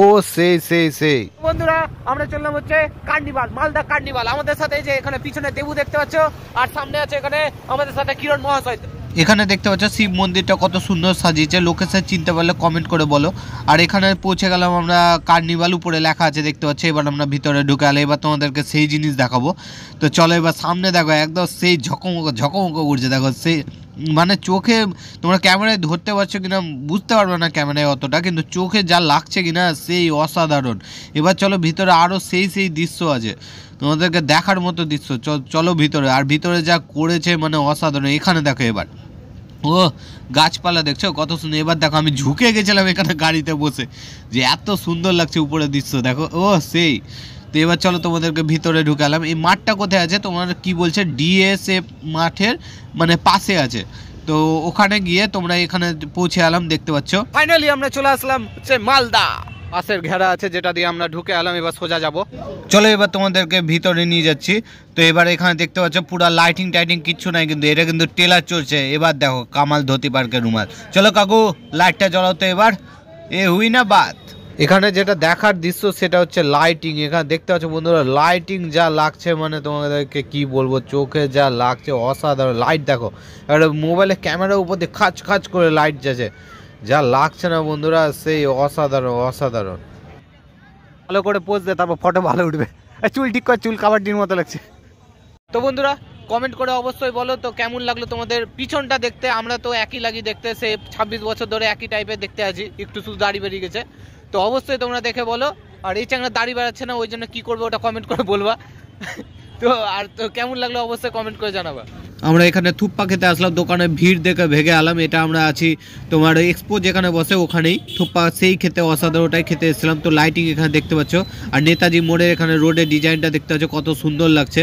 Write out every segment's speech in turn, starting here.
ও সেই সেই সেই বন্ধুরা আমরা চললাম হচ্ছে কার্নিভাল মালদা কার্নিভাল আমাদের সাথে যে এখানে পিছনে দেখতে পাচ্ছ আর সামনে আছে এখানে আমাদের সাথে কিরণ মহাশয় এখানে দেখতে শিব মন্দিরটা কত সুন্দর সাজিয়েছে লোকেশন চিনতে পারলে কমেন্ট করে বলো আর এখানে পৌঁছে গেলাম আমরা কার্নিভাল উপরে লেখা আছে দেখতে পাচ্ছি এবার আমরা ভিতরে ঢুকে আলো এবার তোমাদেরকে সেই জিনিস দেখাবো তো চলো এবার সামনে দেখো একদম সেই ঝকমক ঝকমক করছে দেখো সেই মানে চোখে তোমরা ক্যামেরায় ধরতে পারছো কিনা বুঝতে পারবে না ক্যামেরায় অতটা কিন্তু চোখে যা লাগছে কিনা সেই অসাধারণ এবার চলো ভিতরে আরও সেই সেই দৃশ্য আছে তোমাদেরকে দেখার মতো দৃশ্য চলো ভিতরে আর ভিতরে যা করেছে মানে অসাধারণ এখানে দেখো এবার ও গাছপালা দেখছো কত সুন্দর এবার দেখো আমি ঝুঁকে গেছিলাম এখানে গাড়িতে বসে যে এত সুন্দর লাগছে উপরের দৃশ্য দেখো ও সেই তো এবার চলো তোমাদেরকে ভিতরে ঢুকালাম এই মাঠটা কোথায় আছে তোমার কি বলছে ডিএসএফ মাঠের মানে পাশে আছে তো ওখানে গিয়ে তোমরা এখানে পৌঁছে আলাম দেখতে পাচ্ছ ফাইনালি আমরা চলে আসলাম হচ্ছে মালদা পাশের ঘেরা আছে যেটা দিয়ে আমরা ঢুকে এলাম এবার সোজা যাব চলো এবার তোমাদেরকে ভিতরে নিয়ে যাচ্ছি তো এবার এখানে দেখতে পাচ্ছ পুরো লাইটিং টাইটিং কিচ্ছু নাই কিন্তু এটা কিন্তু টেলার চলছে এবার দেখো কামাল ধোতি পার্কের রুমাল চলো কাকু লাইটটা জ্বলাও তো এবার এ হুই না বাত এখানে যেটা দেখার দৃশ্য সেটা হচ্ছে লাইটিং এখানে দেখতে পাচ্ছ বন্ধুরা লাইটিং যা লাগছে মানে তোমাদেরকে কি বলবো চোখে যা লাগছে অসাধারণ লাইট দেখো একটা মোবাইলের ক্যামেরার উপর দিয়ে খাঁচ খাঁচ করে লাইট যাচ্ছে যা লাগছে না বন্ধুরা সেই অসাধারণ অসাধারণ ভালো করে পোজ দে তারপর ফটো ভালো উঠবে চুল ঠিক কর চুল কাবার মতো লাগছে তো বন্ধুরা কমেন্ট করে অবশ্যই বলো তো কেমন লাগলো তোমাদের পিছনটা দেখতে আমরা তো একই লাগি দেখতে সে ছাব্বিশ বছর ধরে একই টাইপের দেখতে আছি একটু শুধু দাড়ি বেরিয়ে গেছে তো অবশ্যই তোমরা দেখে বলো আর এই চ্যাংরা দাড়ি বেড়াচ্ছে না ওই জন্য কী করবো ওটা কমেন্ট করে বলবা তো আর তো কেমন লাগলো অবশ্যই কমেন্ট করে জানাবা আমরা এখানে থুপ্পা খেতে আসলাম দোকানে ভিড় দেখে ভেগে আলাম এটা আমরা আছি তোমার এক্সপো যেখানে বসে ওখানেই থুপ্পা সেই খেতে অসাধারণটাই খেতে এসেছিলাম তো লাইটিং এখানে দেখতে পাচ্ছ আর নেতাজি মোড়ের এখানে রোডের ডিজাইনটা দেখতে পাচ্ছ কত সুন্দর লাগছে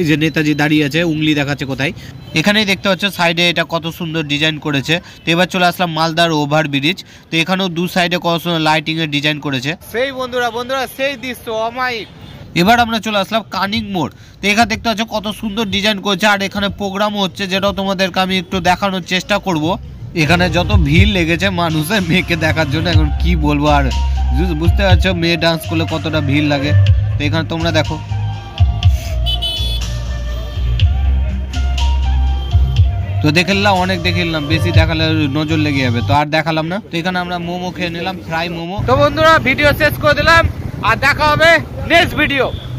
এই যে নেতাজি দাঁড়িয়ে আছে উংলি দেখাচ্ছে কোথায় এখানেই দেখতে পাচ্ছ সাইডে এটা কত সুন্দর ডিজাইন করেছে তো এবার চলে আসলাম মালদার ওভার ব্রিজ তো এখানেও দু সাইডে কত সুন্দর লাইটিংয়ের ডিজাইন করেছে সেই বন্ধুরা বন্ধুরা সেই দৃশ্য অমাইক এবার আমরা চলে আসলাম কানিং মোড় তো এখানে দেখতে পাচ্ছ কত সুন্দর ডিজাইন করছে আর এখানে প্রোগ্রামও হচ্ছে যেটাও তোমাদেরকে আমি একটু দেখানোর চেষ্টা করব। এখানে যত ভিড় লেগেছে মানুষের মেয়েকে দেখার জন্য এখন কি বলবো আর বুঝতে পারছো মেয়ে ডান্স করলে কতটা ভিড় লাগে তো এখানে তোমরা দেখো তো দেখে নিলাম অনেক দেখে নিলাম বেশি দেখালে নজর লেগে যাবে তো আর দেখালাম না তো এখানে আমরা মোমো খেয়ে নিলাম ফ্রাই মোমো তো বন্ধুরা ভিডিও শেষ করে দিলাম आ देखा नेक्स्ट भिडियो